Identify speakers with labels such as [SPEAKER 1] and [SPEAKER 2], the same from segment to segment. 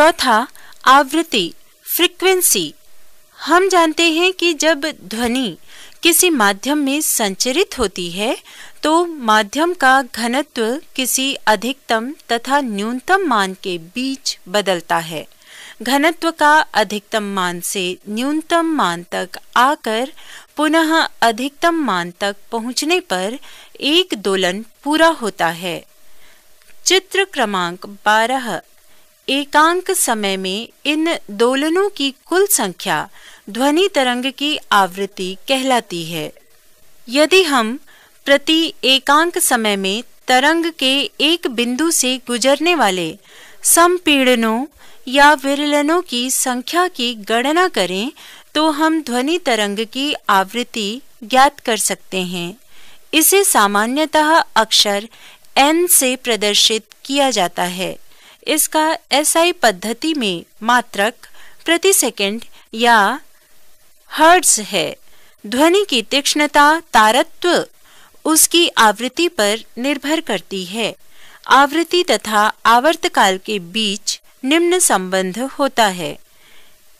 [SPEAKER 1] चौथा आवृत्ति फ्रीक्वेंसी हम जानते हैं कि जब ध्वनि किसी माध्यम में संचरित होती है तो माध्यम का घनत्व किसी अधिकतम तथा न्यूनतम मान के बीच बदलता है घनत्व का अधिकतम मान से न्यूनतम मान तक आकर पुनः अधिकतम मान तक पहुंचने पर एक दोलन पूरा होता है चित्र क्रमांक 12 एकांक समय में इन दोलनों की कुल संख्या ध्वनि तरंग की आवृत्ति कहलाती है यदि हम प्रति एकांक समय में तरंग के एक बिंदु से गुजरने वाले संपीड़नों या विरलनों की संख्या की गणना करें तो हम ध्वनि तरंग की आवृत्ति ज्ञात कर सकते हैं इसे सामान्यतः अक्षर एन से प्रदर्शित किया जाता है इसका एसआई पद्धति में मात्रक प्रति सेकंड या हर्ट्ज है ध्वनि की तीक्ष्णता तारत्व उसकी आवृत्ति पर निर्भर करती है आवृत्ति तथा आवर्तकाल के बीच निम्न संबंध होता है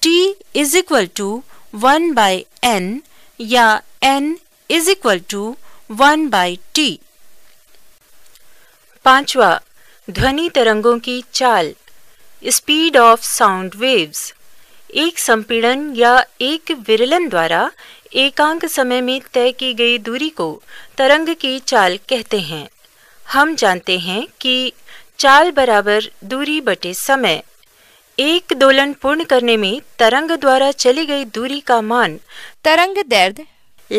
[SPEAKER 1] t is equal to one by N या n is equal to one by T पांचवा ध्वनि तरंगों की चाल स्पीड ऑफ साउंड वेव्स एक संपीड़न या एक विरलन द्वारा एकांक समय में तय की गई दूरी को तरंग की चाल कहते हैं हम जानते हैं कि चाल बराबर दूरी बटे समय एक दोलन पूर्ण करने में तरंग द्वारा चली गई दूरी का मान तरंग दर्द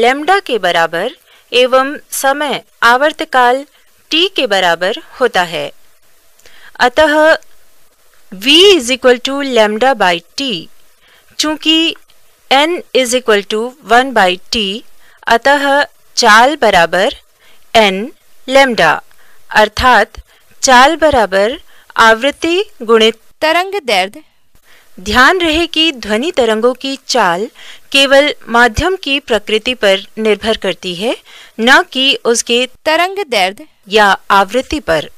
[SPEAKER 1] लेमडा के बराबर एवं समय आवर्तकाल टी के बराबर होता है अतः v is equal to lambda by T चूंकि n is equal to one by T अतः चाल बराबर n लेमडा अर्थात चाल बराबर आवृत्ति गुणित तरंग दर्द ध्यान रहे कि ध्वनि तरंगों की चाल केवल माध्यम की प्रकृति पर निर्भर करती है न कि उसके तरंग दर्द या आवृत्ति पर